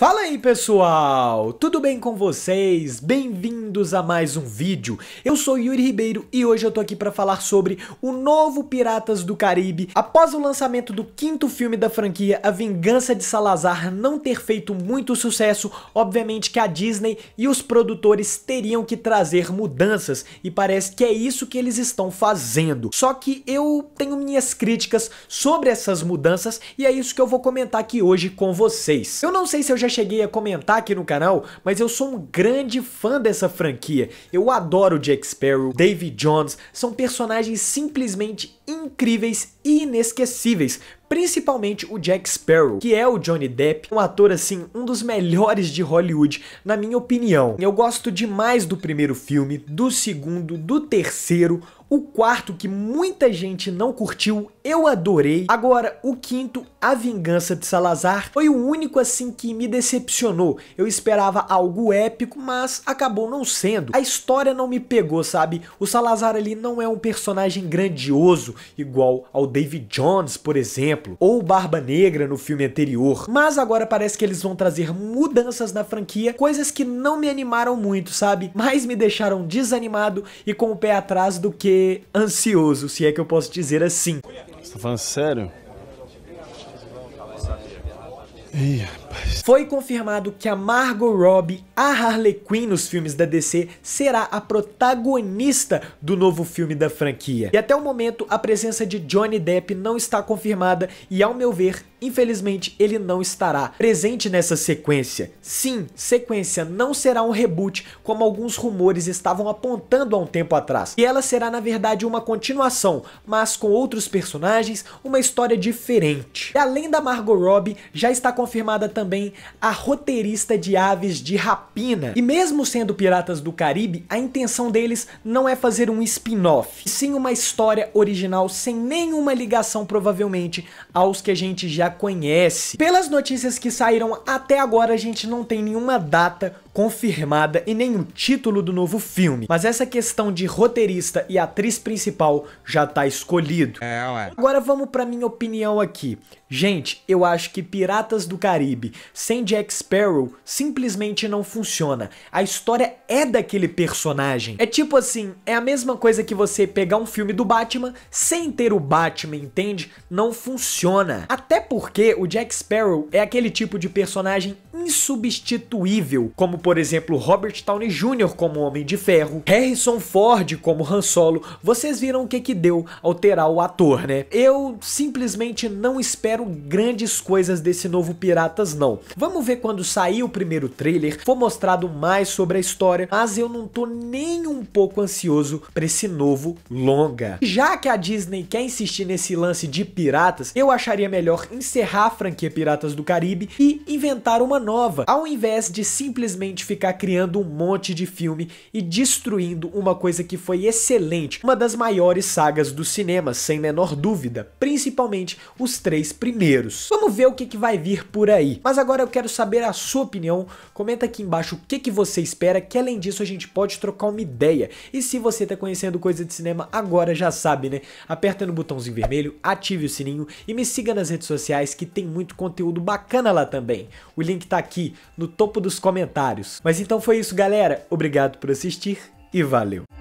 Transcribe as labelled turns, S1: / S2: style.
S1: Fala aí pessoal, tudo bem com vocês? Bem-vindos a mais um vídeo. Eu sou Yuri Ribeiro e hoje eu tô aqui para falar sobre o novo Piratas do Caribe. Após o lançamento do quinto filme da franquia, A Vingança de Salazar não ter feito muito sucesso, obviamente que a Disney e os produtores teriam que trazer mudanças e parece que é isso que eles estão fazendo. Só que eu tenho minhas críticas sobre essas mudanças e é isso que eu vou comentar aqui hoje com vocês. Eu não sei se eu já já cheguei a comentar aqui no canal, mas eu sou um grande fã dessa franquia. Eu adoro Jack Sparrow, David Jones, são personagens simplesmente incríveis e inesquecíveis, principalmente o Jack Sparrow, que é o Johnny Depp, um ator assim, um dos melhores de Hollywood, na minha opinião. Eu gosto demais do primeiro filme, do segundo, do terceiro, o quarto, que muita gente não curtiu, eu adorei. Agora, o quinto, A Vingança de Salazar, foi o único assim que me decepcionou. Eu esperava algo épico, mas acabou não sendo. A história não me pegou, sabe? O Salazar ali não é um personagem grandioso, igual ao David Jones, por exemplo exemplo, ou Barba Negra no filme anterior, mas agora parece que eles vão trazer mudanças na franquia, coisas que não me animaram muito, sabe? Mais me deixaram desanimado e com o pé atrás do que ansioso, se é que eu posso dizer assim. Você tá falando sério? Ih, rapaz. Foi confirmado que a Margot Robbie, a Harley Quinn nos filmes da DC, será a protagonista do novo filme da franquia. E até o momento, a presença de Johnny Depp não está confirmada e, ao meu ver, Infelizmente, ele não estará presente nessa sequência. Sim, sequência não será um reboot, como alguns rumores estavam apontando há um tempo atrás. E ela será, na verdade, uma continuação, mas com outros personagens, uma história diferente. E além da Margot Robbie, já está confirmada também a roteirista de Aves de Rapina. E mesmo sendo Piratas do Caribe, a intenção deles não é fazer um spin-off, sim uma história original sem nenhuma ligação provavelmente aos que a gente já conhece. Pelas notícias que saíram até agora, a gente não tem nenhuma data confirmada e nem o título do novo filme, mas essa questão de roteirista e atriz principal já tá escolhido. É, ué. Agora vamos pra minha opinião aqui. Gente, eu acho que Piratas do Caribe sem Jack Sparrow simplesmente não funciona. A história é daquele personagem. É tipo assim, é a mesma coisa que você pegar um filme do Batman sem ter o Batman, entende? Não funciona. Até porque o Jack Sparrow é aquele tipo de personagem insubstituível, como por exemplo Robert Downey Jr. como Homem de Ferro, Harrison Ford como Han Solo, vocês viram o que que deu alterar o ator, né? Eu simplesmente não espero grandes coisas desse novo Piratas não. Vamos ver quando sair o primeiro trailer, for mostrado mais sobre a história, mas eu não tô nem um pouco ansioso para esse novo longa. Já que a Disney quer insistir nesse lance de piratas, eu acharia melhor encerrar a franquia Piratas do Caribe e inventar uma nova nova, ao invés de simplesmente ficar criando um monte de filme e destruindo uma coisa que foi excelente, uma das maiores sagas do cinema, sem menor dúvida, principalmente os três primeiros. Vamos ver o que, que vai vir por aí. Mas agora eu quero saber a sua opinião, comenta aqui embaixo o que, que você espera, que além disso a gente pode trocar uma ideia. E se você tá conhecendo coisa de cinema agora, já sabe, né? Aperta no botãozinho vermelho, ative o sininho e me siga nas redes sociais que tem muito conteúdo bacana lá também. O link tá aqui aqui no topo dos comentários. Mas então foi isso, galera. Obrigado por assistir e valeu!